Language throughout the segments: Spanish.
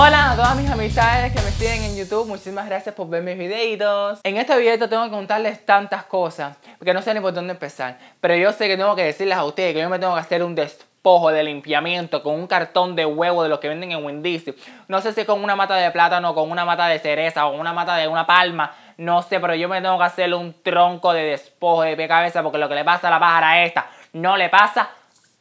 Hola a todas mis amistades que me siguen en YouTube, muchísimas gracias por ver mis videitos. En este video tengo que contarles tantas cosas, porque no sé ni por dónde empezar, pero yo sé que tengo que decirles a ustedes que yo me tengo que hacer un despojo de limpiamiento con un cartón de huevo de los que venden en Wendy's. No sé si con una mata de plátano, con una mata de cereza o con una mata de una palma, no sé, pero yo me tengo que hacer un tronco de despojo de pie cabeza porque lo que le pasa a la pájara esta no le pasa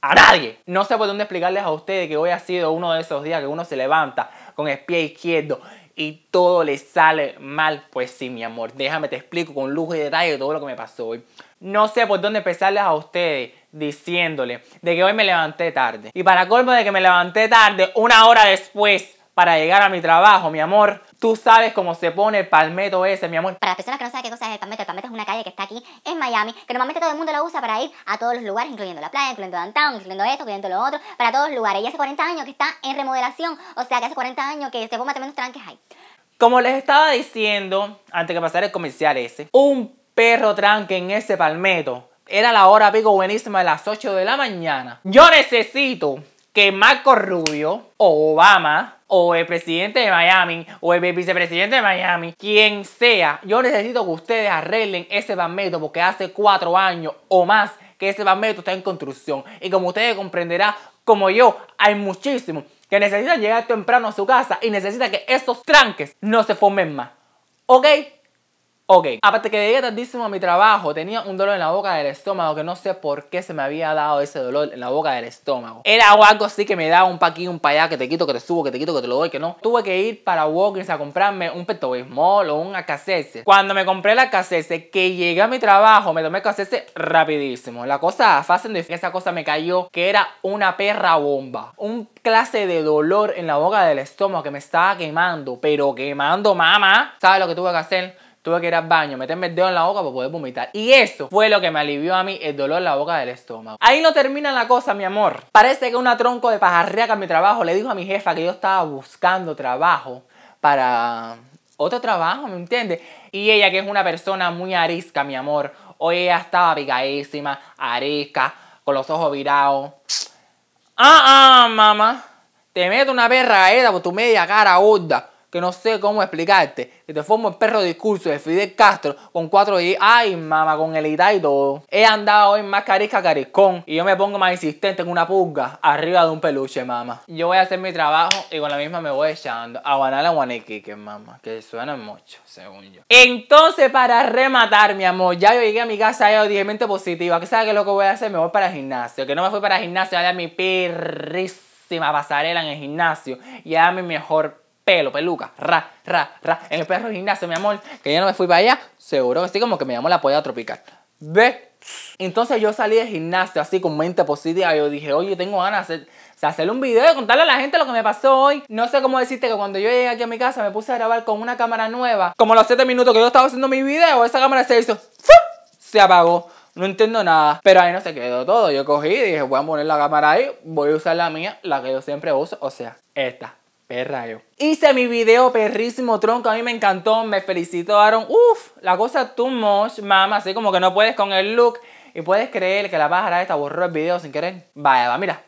a nadie. No sé por dónde explicarles a ustedes que hoy ha sido uno de esos días que uno se levanta con el pie izquierdo y todo le sale mal. Pues sí, mi amor, déjame te explico con lujo y detalle todo lo que me pasó hoy. No sé por dónde empezarles a ustedes diciéndole de que hoy me levanté tarde. Y para colmo de que me levanté tarde, una hora después para llegar a mi trabajo, mi amor, Tú sabes cómo se pone el palmeto ese, mi amor. Para las personas que no saben qué cosa es el palmetto el palmeto es una calle que está aquí en Miami, que normalmente todo el mundo lo usa para ir a todos los lugares, incluyendo la playa, incluyendo downtown, incluyendo esto, incluyendo lo otro, para todos los lugares. Y hace 40 años que está en remodelación, o sea que hace 40 años que se forma menos tranques ahí. Como les estaba diciendo, antes de pasar el comercial ese, un perro tranque en ese palmetto Era la hora pico buenísima de las 8 de la mañana. Yo necesito que Marco Rubio o Obama o el presidente de Miami o el vicepresidente de Miami, quien sea, yo necesito que ustedes arreglen ese Banmeto porque hace cuatro años o más que ese Banmeto está en construcción. Y como ustedes comprenderán, como yo, hay muchísimos que necesitan llegar temprano a su casa y necesitan que esos tranques no se formen más. ¿Ok? Ok, aparte que llegué tardísimo a mi trabajo, tenía un dolor en la boca del estómago que no sé por qué se me había dado ese dolor en la boca del estómago. Era algo así que me daba un pa' un pa' allá, que te quito, que te subo, que te quito, que te lo doy, que no. Tuve que ir para Walgreens a comprarme un peto bismol o un Acacese. Cuando me compré la Acacese, que llegué a mi trabajo, me tomé Acacese rapidísimo. La cosa de and esa cosa me cayó, que era una perra bomba. Un clase de dolor en la boca del estómago que me estaba quemando, pero quemando, mamá. ¿Sabes lo que tuve que hacer? Tuve que ir al baño, meterme el dedo en la boca para poder vomitar. Y eso fue lo que me alivió a mí el dolor en la boca del estómago. Ahí no termina la cosa, mi amor. Parece que una tronco de pajarriaca en mi trabajo le dijo a mi jefa que yo estaba buscando trabajo para otro trabajo, ¿me entiendes? Y ella, que es una persona muy arisca, mi amor. Hoy ella estaba picadísima, arisca, con los ojos virados. Ah, ah, mamá. Te meto una perra por tu media cara gorda que no sé cómo explicarte, que te formo el perro discurso de Fidel Castro con 4 y ay mamá, con el ita y todo. He andado hoy más carisca cariscón y yo me pongo más insistente en una pulga arriba de un peluche, mamá. Yo voy a hacer mi trabajo y con la misma me voy echando a banana que mamá, que suena mucho, según yo. Entonces, para rematar, mi amor, ya yo llegué a mi casa ya dije mente positiva, que sabe que lo que voy a hacer, me voy para el gimnasio, que no me fui para el gimnasio, a mi perrísima pasarela en el gimnasio y a mi mejor pelo, peluca, ra, ra, ra. En el perro gimnasio, mi amor, que yo no me fui para allá, seguro que sí, como que me llamó la polla tropical. Ve. Entonces yo salí del gimnasio así con mente positiva. Yo dije, oye, tengo ganas de hacer, un video y contarle a la gente lo que me pasó hoy. No sé cómo decirte que cuando yo llegué aquí a mi casa me puse a grabar con una cámara nueva. Como los 7 minutos que yo estaba haciendo mi video, esa cámara se hizo. Se apagó. No entiendo nada. Pero ahí no se quedó todo. Yo cogí y dije, voy a poner la cámara ahí. Voy a usar la mía, la que yo siempre uso. O sea, esta. Perra yo. Hice mi video perrísimo tronco, a mí me encantó, me Aaron. Uf, la cosa too much, mamá, así como que no puedes con el look y puedes creer que la pájara esta borró el video sin querer. Vaya, va, mira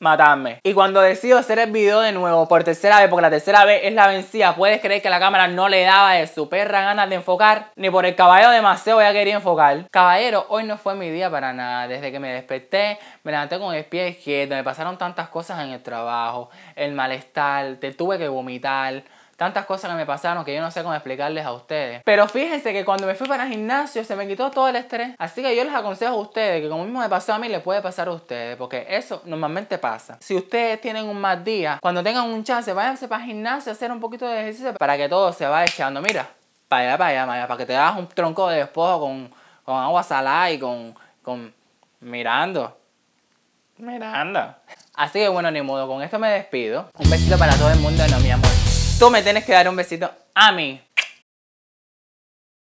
matarme. Y cuando decido hacer el video de nuevo por tercera vez, porque la tercera vez es la vencida, puedes creer que la cámara no le daba de su perra ganas de enfocar, ni por el caballero demasiado ya quería enfocar. Caballero, hoy no fue mi día para nada. Desde que me desperté, me levanté con el pie izquierdo, me pasaron tantas cosas en el trabajo, el malestar, te tuve que vomitar tantas cosas que me pasaron que yo no sé cómo explicarles a ustedes. Pero fíjense que cuando me fui para el gimnasio se me quitó todo el estrés. Así que yo les aconsejo a ustedes que como mismo me pasó a mí, le puede pasar a ustedes, porque eso normalmente pasa. Si ustedes tienen un más día, cuando tengan un chance, váyanse para el gimnasio a hacer un poquito de ejercicio para que todo se vaya echando. Mira, para allá, para allá, para para que te hagas un tronco de despojo con, con agua salada y con, con mirando. Mirando. Así que bueno, ni modo, con esto me despido. Un besito para todo el mundo, no mi amor. Tú me tienes que dar un besito a mí.